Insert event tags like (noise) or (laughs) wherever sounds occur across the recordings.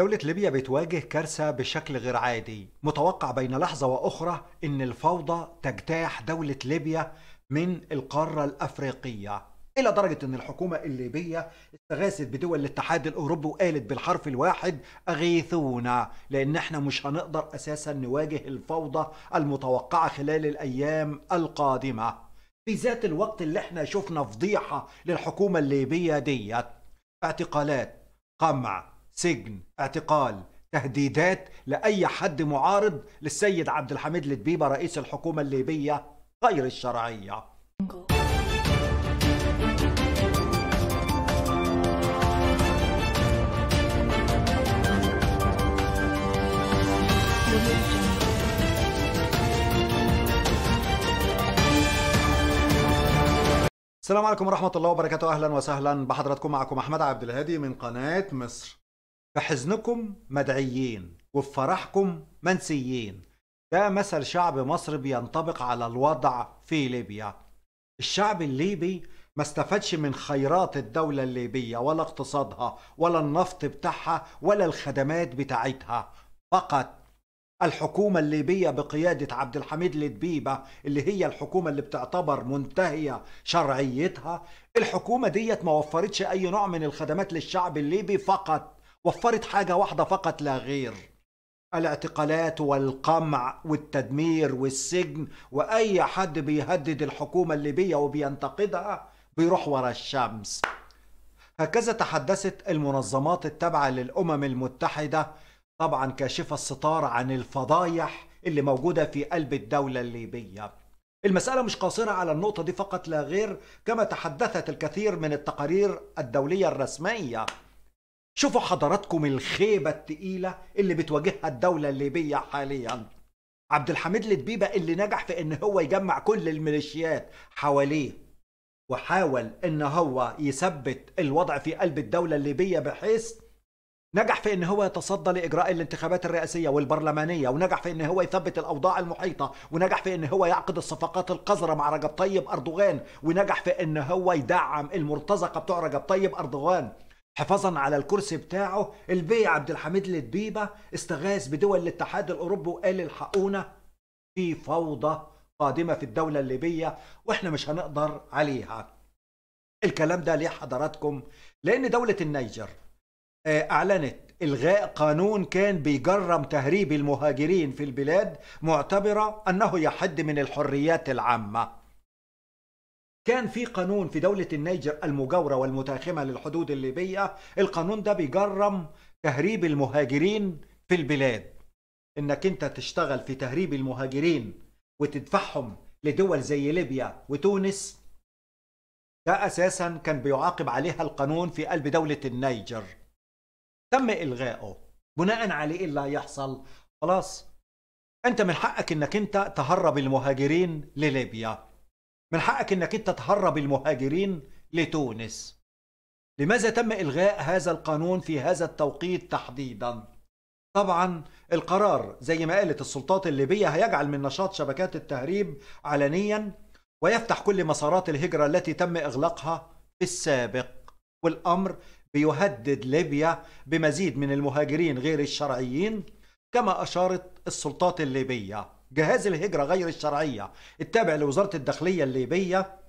دولة ليبيا بتواجه كارثة بشكل غير عادي متوقع بين لحظة وأخرى أن الفوضى تجتاح دولة ليبيا من القارة الأفريقية إلى درجة أن الحكومة الليبية استغاثت بدول الاتحاد الأوروبي وقالت بالحرف الواحد أغيثونا لأن احنا مش هنقدر أساسا نواجه الفوضى المتوقعة خلال الأيام القادمة في ذات الوقت اللي احنا شفنا فضيحة للحكومة الليبية ديت اعتقالات قمع سجن اعتقال تهديدات لأي حد معارض للسيد عبد الحميد لدبيبة رئيس الحكومة الليبية غير الشرعية السلام عليكم ورحمة الله وبركاته أهلا وسهلا بحضراتكم معكم أحمد عبد الهادي من قناة مصر بحزنكم مدعيين وفي فرحكم منسيين ده مثل شعب مصر بينطبق على الوضع في ليبيا الشعب الليبي ما استفادش من خيرات الدولة الليبية ولا اقتصادها ولا النفط بتاعها ولا الخدمات بتاعتها فقط الحكومة الليبية بقيادة عبد الحميد لدبيبة اللي هي الحكومة اللي بتعتبر منتهية شرعيتها الحكومة ديت ما وفرتش أي نوع من الخدمات للشعب الليبي فقط وفرت حاجة واحدة فقط لا غير الاعتقالات والقمع والتدمير والسجن وأي حد بيهدد الحكومة الليبية وبينتقدها بيروح ورا الشمس هكذا تحدثت المنظمات التابعة للأمم المتحدة طبعا كاشفة الستار عن الفضايح اللي موجودة في قلب الدولة الليبية المسألة مش قاصرة على النقطة دي فقط لا غير كما تحدثت الكثير من التقارير الدولية الرسمية شوفوا حضراتكم الخيبة التقيلة اللي بتواجهها الدولة الليبية حاليا عبد الحميد لدبيبة اللي نجح في ان هو يجمع كل الميليشيات حواليه وحاول ان هو يثبت الوضع في قلب الدولة الليبية بحيث نجح في ان هو يتصدى لاجراء الانتخابات الرئاسيه والبرلمانيه ونجح في ان هو يثبت الاوضاع المحيطه ونجح في ان هو يعقد الصفقات القذره مع رجب طيب اردوغان ونجح في ان هو يدعم المرتزقه بتوع رجب طيب اردوغان حفاظا على الكرسي بتاعه البي عبد الحميد لدبيبة استغاث بدول الاتحاد الأوروبي وقال الحقونا في فوضى قادمة في الدولة الليبية وإحنا مش هنقدر عليها الكلام ده ليه حضراتكم لأن دولة النيجر آه، أعلنت إلغاء قانون كان بيجرم تهريب المهاجرين في البلاد معتبرة أنه يحد من الحريات العامة كان في قانون في دولة النيجر المجاورة والمتاخمة للحدود الليبية القانون ده بيجرم تهريب المهاجرين في البلاد انك انت تشتغل في تهريب المهاجرين وتدفعهم لدول زي ليبيا وتونس ده اساسا كان بيعاقب عليها القانون في قلب دولة النيجر تم الغائه بناء عليه ايه اللي هيحصل خلاص انت من حقك انك انت تهرب المهاجرين لليبيا من حقك انك انت تهرب المهاجرين لتونس لماذا تم الغاء هذا القانون في هذا التوقيت تحديدا طبعا القرار زي ما قالت السلطات الليبيه هيجعل من نشاط شبكات التهريب علنيا ويفتح كل مسارات الهجره التي تم اغلاقها في السابق والامر بيهدد ليبيا بمزيد من المهاجرين غير الشرعيين كما اشارت السلطات الليبيه جهاز الهجرة غير الشرعية التابع لوزارة الداخلية الليبية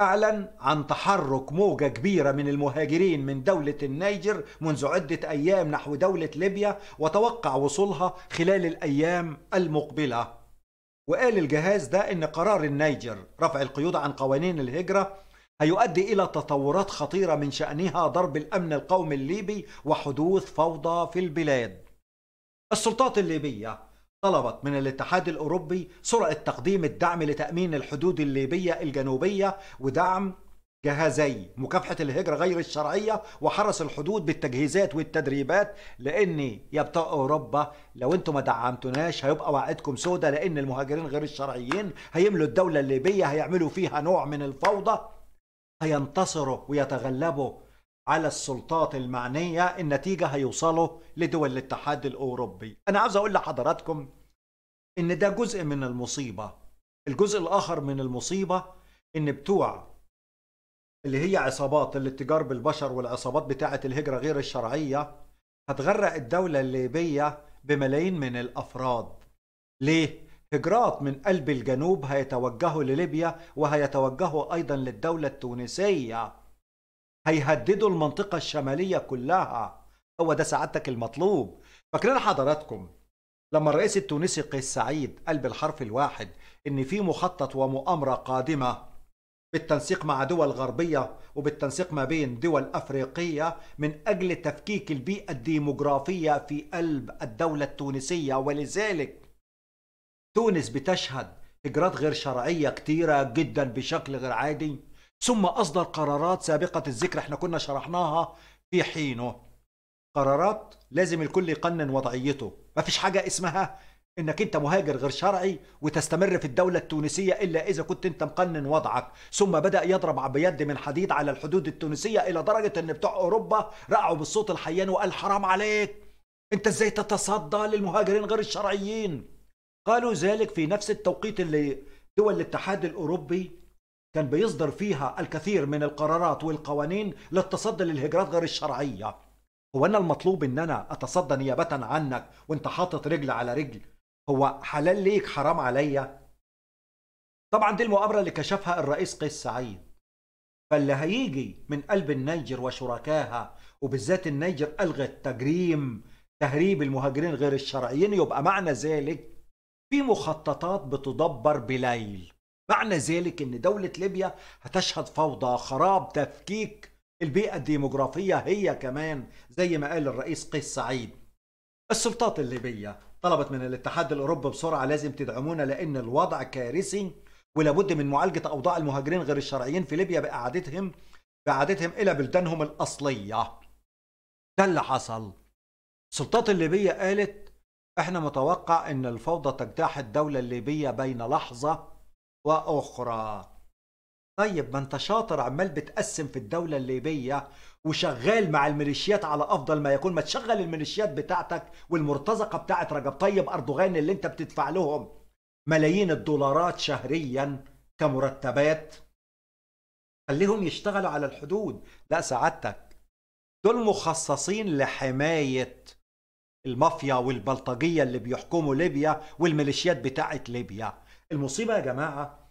أعلن عن تحرك موجة كبيرة من المهاجرين من دولة النيجر منذ عدة أيام نحو دولة ليبيا وتوقع وصولها خلال الأيام المقبلة وقال الجهاز ده أن قرار النيجر رفع القيود عن قوانين الهجرة هيؤدي إلى تطورات خطيرة من شأنها ضرب الأمن القومي الليبي وحدوث فوضى في البلاد السلطات الليبية طلبت من الاتحاد الأوروبي سرعة تقديم الدعم لتأمين الحدود الليبية الجنوبية ودعم جهازي مكافحة الهجرة غير الشرعية وحرس الحدود بالتجهيزات والتدريبات لأن يا بتاع أوروبا لو أنتم ما دعمتوناش هيبقى وعدكم سودة لأن المهاجرين غير الشرعيين هيملوا الدولة الليبية هيعملوا فيها نوع من الفوضى هينتصروا ويتغلبوا على السلطات المعنية النتيجة هيوصلوا لدول الاتحاد الأوروبي أنا عاوز أقول لحضراتكم إن ده جزء من المصيبة الجزء الآخر من المصيبة إن بتوع اللي هي عصابات الاتجار بالبشر والعصابات بتاعة الهجرة غير الشرعية هتغرق الدولة الليبية بملايين من الأفراد ليه؟ هجرات من قلب الجنوب هيتوجهوا لليبيا وهيتوجهوا أيضا للدولة التونسية هيهددوا المنطقة الشمالية كلها هو ده سعادتك المطلوب فاكرين حضراتكم لما الرئيس التونسي قيس سعيد قال بالحرف الواحد ان في مخطط ومؤامرة قادمة بالتنسيق مع دول غربية وبالتنسيق ما بين دول أفريقية من أجل تفكيك البيئة الديموغرافية في قلب الدولة التونسية ولذلك تونس بتشهد هجرات غير شرعية كتيرة جدا بشكل غير عادي ثم أصدر قرارات سابقة الذكر احنا كنا شرحناها في حينه قرارات لازم الكل يقنن وضعيته ما فيش حاجة اسمها انك انت مهاجر غير شرعي وتستمر في الدولة التونسية الا اذا كنت انت مقنن وضعك ثم بدأ يضرب بيد من حديد على الحدود التونسية الى درجة ان بتوع اوروبا رقعوا بالصوت الحيان وقال حرام عليك انت ازاي تتصدى للمهاجرين غير الشرعيين قالوا ذلك في نفس التوقيت اللي دول الاتحاد الاوروبي كان بيصدر فيها الكثير من القرارات والقوانين للتصدي للهجرات غير الشرعية هو أنا المطلوب إن أنا أتصدى نيابة عنك وأنت حاطط رجل على رجل هو حلال ليك حرام عليا طبعا دي المؤامرة اللي كشفها الرئيس قيس سعيد فاللي هيجي من قلب النيجر وشركائها وبالذات النيجر ألغت تجريم تهريب المهاجرين غير الشرعيين يبقى معنى ذلك في مخططات بتدبر بليل معنى ذلك أن دولة ليبيا هتشهد فوضى خراب تفكيك البيئة الديموغرافية هي كمان زي ما قال الرئيس قيس سعيد السلطات الليبية طلبت من الاتحاد الأوروبي بسرعة لازم تدعمونا لأن الوضع كارثي ولابد من معالجة أوضاع المهاجرين غير الشرعيين في ليبيا بإعادتهم بإعادتهم إلى بلدانهم الأصلية ده اللي حصل السلطات الليبية قالت احنا متوقع ان الفوضى تجتاح الدولة الليبية بين لحظة وأخرى طيب ما انت شاطر عمال بتقسم في الدولة الليبية وشغال مع الميليشيات على أفضل ما يكون ما تشغل الميليشيات بتاعتك والمرتزقة بتاعت رجب طيب أردوغان اللي انت بتدفع لهم ملايين الدولارات شهريا كمرتبات خليهم يشتغلوا على الحدود لا سعادتك دول مخصصين لحماية المافيا والبلطجية اللي بيحكموا ليبيا والميليشيات بتاعت ليبيا المصيبه يا جماعه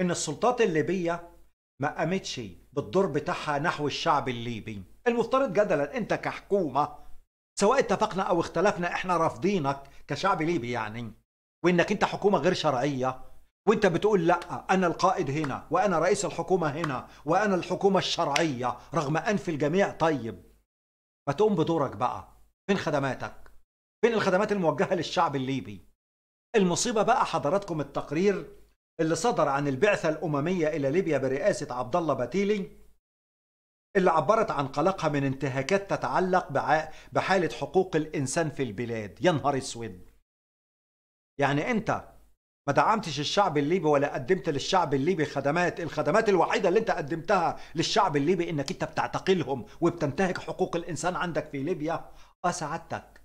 ان السلطات الليبيه ما قامتش بالدور بتاعها نحو الشعب الليبي المفترض جدلا انت كحكومه سواء اتفقنا او اختلفنا احنا رافضينك كشعب ليبي يعني وانك انت حكومه غير شرعيه وانت بتقول لا انا القائد هنا وانا رئيس الحكومه هنا وانا الحكومه الشرعيه رغم انف الجميع طيب ما تقوم بدورك بقى فين خدماتك فين الخدمات الموجهه للشعب الليبي المصيبة بقى حضراتكم التقرير اللي صدر عن البعثة الأممية إلى ليبيا برئاسة عبد الله باتيلي اللي عبرت عن قلقها من انتهاكات تتعلق بحالة حقوق الإنسان في البلاد يا نهار اسود يعني أنت ما دعمتش الشعب الليبي ولا قدمت للشعب الليبي خدمات الخدمات الوحيدة اللي أنت قدمتها للشعب الليبي إنك أنت بتعتقلهم وبتنتهك حقوق الإنسان عندك في ليبيا آه سعادتك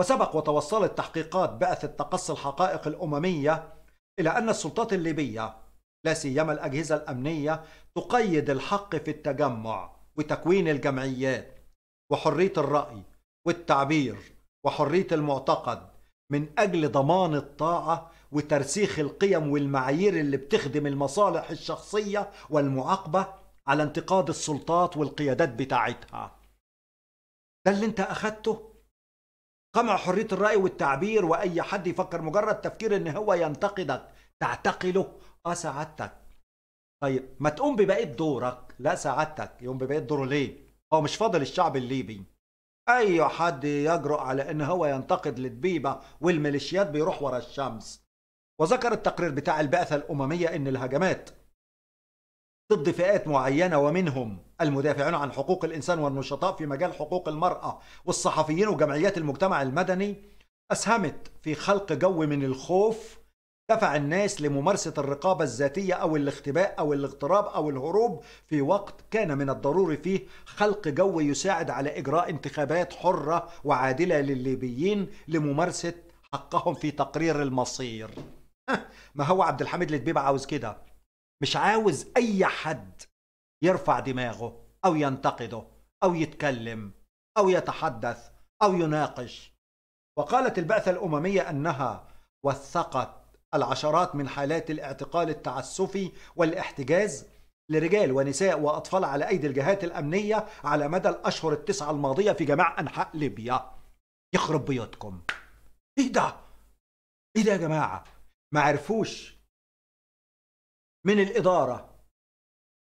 وسبق وتوصلت تحقيقات بعثة تقصي الحقائق الأممية إلى أن السلطات الليبية لا سيما الأجهزة الأمنية تقيد الحق في التجمع وتكوين الجمعيات وحرية الرأي والتعبير وحرية المعتقد من أجل ضمان الطاعة وترسيخ القيم والمعايير اللي بتخدم المصالح الشخصية والمعاقبة على انتقاد السلطات والقيادات بتاعتها ده اللي انت أخدته قمع حرية الرأي والتعبير وأي حد يفكر مجرد تفكير إن هو ينتقدك تعتقله أه سعادتك طيب ما تقوم ببقية دورك لا سعادتك يقوم ببقية دوره ليه هو مش فاضل الشعب الليبي أي حد يجرؤ على إن هو ينتقد للدبيبة والميليشيات بيروح ورا الشمس وذكر التقرير بتاع البعثة الأممية إن الهجمات ضد فئات معينة ومنهم المدافعون عن حقوق الإنسان والنشطاء في مجال حقوق المرأة والصحفيين وجمعيات المجتمع المدني أسهمت في خلق جو من الخوف دفع الناس لممارسة الرقابة الذاتية أو الاختباء أو الاغتراب أو الهروب في وقت كان من الضروري فيه خلق جو يساعد على إجراء انتخابات حرة وعادلة للليبيين لممارسة حقهم في تقرير المصير (laughs) ما هو عبد الحميد للدبيب عاوز كده مش عاوز اي حد يرفع دماغه او ينتقده او يتكلم او يتحدث او يناقش وقالت البعثه الامميه انها وثقت العشرات من حالات الاعتقال التعسفي والاحتجاز لرجال ونساء واطفال على ايدي الجهات الامنيه على مدى الاشهر التسعه الماضيه في جميع انحاء ليبيا يخرب بيوتكم ايه ده ايه ده يا جماعه ما عرفوش من الإدارة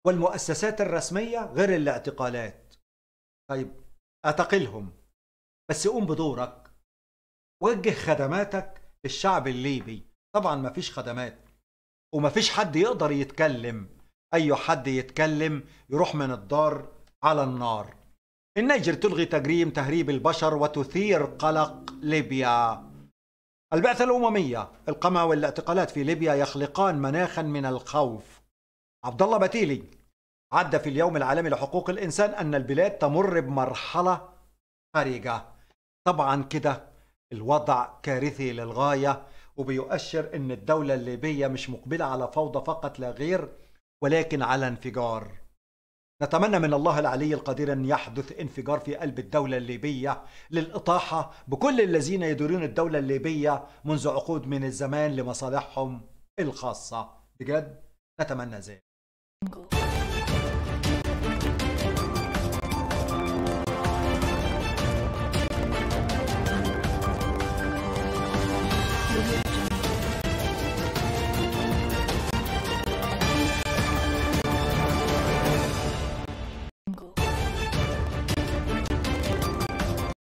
والمؤسسات الرسمية غير الاعتقالات طيب اعتقلهم بس قوم بدورك وجه خدماتك للشعب الليبي طبعا ما فيش خدمات وما فيش حد يقدر يتكلم أي حد يتكلم يروح من الدار على النار النيجر تلغي تجريم تهريب البشر وتثير قلق ليبيا البعثة الأممية القمع والاعتقالات في ليبيا يخلقان مناخا من الخوف عبد الله بتيلي عد في اليوم العالمي لحقوق الإنسان أن البلاد تمر بمرحلة حرجة طبعا كده الوضع كارثي للغاية وبيؤشر أن الدولة الليبية مش مقبلة على فوضى فقط لا غير ولكن على انفجار نتمنى من الله العلي القدير أن يحدث انفجار في قلب الدولة الليبية للإطاحة بكل الذين يديرون الدولة الليبية منذ عقود من الزمان لمصالحهم الخاصة بجد نتمنى ذلك